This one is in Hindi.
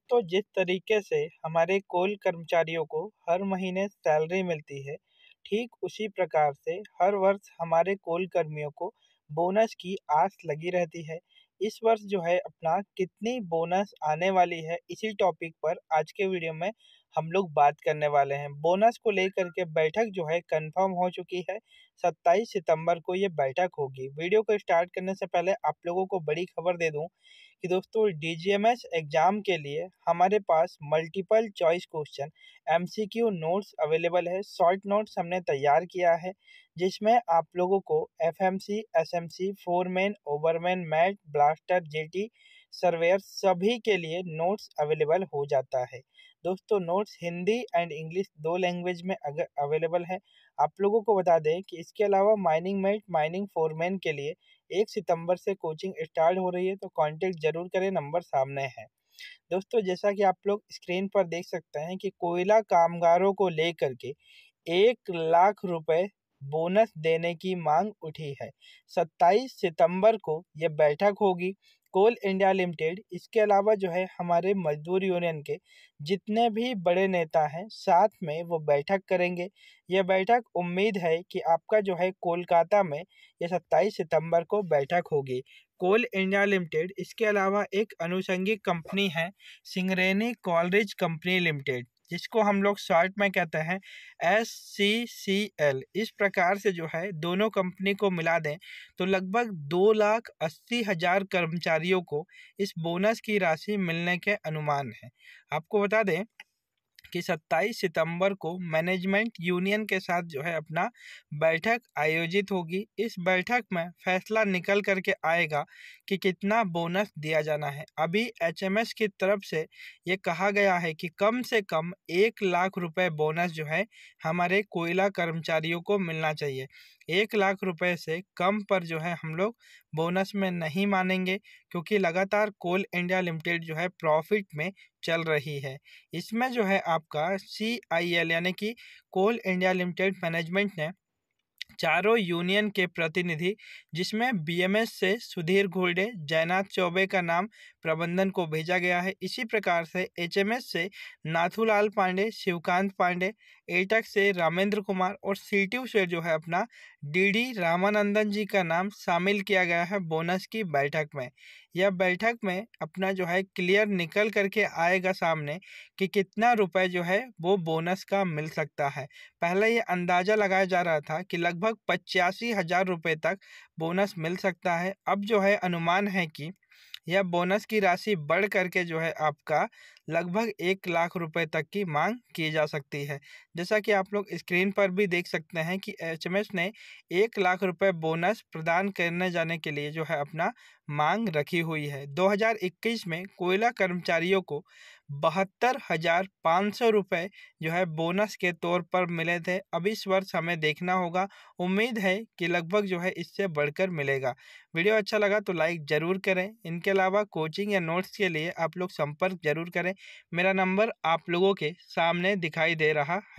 दोस्तों जिस तरीके से हमारे कोल कर्मचारियों को हर महीने सैलरी मिलती है ठीक उसी प्रकार से हर वर्ष हमारे कोल कर्मियों को बोनस की आस लगी रहती है इस वर्ष जो है अपना कितनी बोनस आने वाली है इसी टॉपिक पर आज के वीडियो में हम लोग बात करने वाले हैं बोनस को लेकर के बैठक जो है कंफर्म हो चुकी है 27 सितंबर को ये बैठक होगी वीडियो को स्टार्ट करने से पहले आप लोगों को बड़ी खबर दे दूं कि दोस्तों डीजीएमएस एग्ज़ाम के लिए हमारे पास multiple choice question MCQ notes available है शॉर्ट नोट्स हमने तैयार किया है जिसमें आप लोगों को FMC SMC foreman overman mate blaster JT surveyor सभी के लिए नोट्स अवेलेबल हो जाता है दोस्तों नोट्स हिंदी एंड इंग्लिश दो लैंग्वेज में अगर अवेलेबल है आप लोगों को बता दें कि इसके अलावा माइनिंग मेट माइनिंग फोरमैन के लिए एक सितंबर से कोचिंग स्टार्ट हो रही है तो कांटेक्ट जरूर करें नंबर सामने है दोस्तों जैसा कि आप लोग स्क्रीन पर देख सकते हैं कि कोयला कामगारों को लेकर के एक लाख रुपये बोनस देने की मांग उठी है सत्ताईस सितंबर को यह बैठक होगी कोल इंडिया लिमिटेड इसके अलावा जो है हमारे मजदूर यूनियन के जितने भी बड़े नेता हैं साथ में वो बैठक करेंगे यह बैठक उम्मीद है कि आपका जो है कोलकाता में यह सत्ताईस सितंबर को बैठक होगी कोल इंडिया लिमिटेड इसके अलावा एक अनुषंगिक कंपनी है सिंगरेनी कॉलरिज कंपनी लिमिटेड जिसको हम लोग शॉर्ट में कहते हैं एस सी सी एल इस प्रकार से जो है दोनों कंपनी को मिला दें तो लगभग दो लाख अस्सी हज़ार कर्मचारियों को इस बोनस की राशि मिलने के अनुमान है आपको बता दें कि 27 सितंबर को मैनेजमेंट यूनियन के साथ जो है अपना बैठक आयोजित होगी इस बैठक में फैसला निकल करके आएगा कि कितना बोनस दिया जाना है अभी एचएमएस की तरफ से ये कहा गया है कि कम से कम एक लाख रुपए बोनस जो है हमारे कोयला कर्मचारियों को मिलना चाहिए एक लाख रुपए से कम पर जो है हम लोग बोनस में नहीं मानेंगे क्योंकि लगातार कोल इंडिया लिमिटेड जो है प्रॉफिट में चल रही है इसमें जो है आपका सी आई एल यानी कि कोल इंडिया लिमिटेड मैनेजमेंट ने चारों यूनियन के प्रतिनिधि जिसमें बीएमएस से सुधीर घुलडे जयनाथ चौबे का नाम प्रबंधन को भेजा गया है इसी प्रकार से एचएमएस से नाथूलाल पांडे शिवकांत पांडे एटक से रामेंद्र कुमार और सी से जो है अपना डीडी रामानंदन जी का नाम शामिल किया गया है बोनस की बैठक में यह बैठक में अपना जो है क्लियर निकल करके आएगा सामने कि कितना रुपए जो है वो बोनस का मिल सकता है पहले ये अंदाज़ा लगाया जा रहा था कि लगभग लगभग पचासी हज़ार रुपये तक बोनस मिल सकता है अब जो है अनुमान है कि यह बोनस की राशि बढ़ करके जो है आपका लगभग एक लाख रुपए तक की मांग की जा सकती है जैसा कि आप लोग स्क्रीन पर भी देख सकते हैं कि एचएमएस ने एक लाख रुपए बोनस प्रदान करने जाने के लिए जो है अपना मांग रखी हुई है 2021 में कोयला कर्मचारियों को बहत्तर हज़ार पाँच सौ रुपये जो है बोनस के तौर पर मिले थे अब इस वर्ष हमें देखना होगा उम्मीद है कि लगभग जो है इससे बढ़कर मिलेगा वीडियो अच्छा लगा तो लाइक ज़रूर करें इनके अलावा कोचिंग या नोट्स के लिए आप लोग संपर्क जरूर करें मेरा नंबर आप लोगों के सामने दिखाई दे रहा है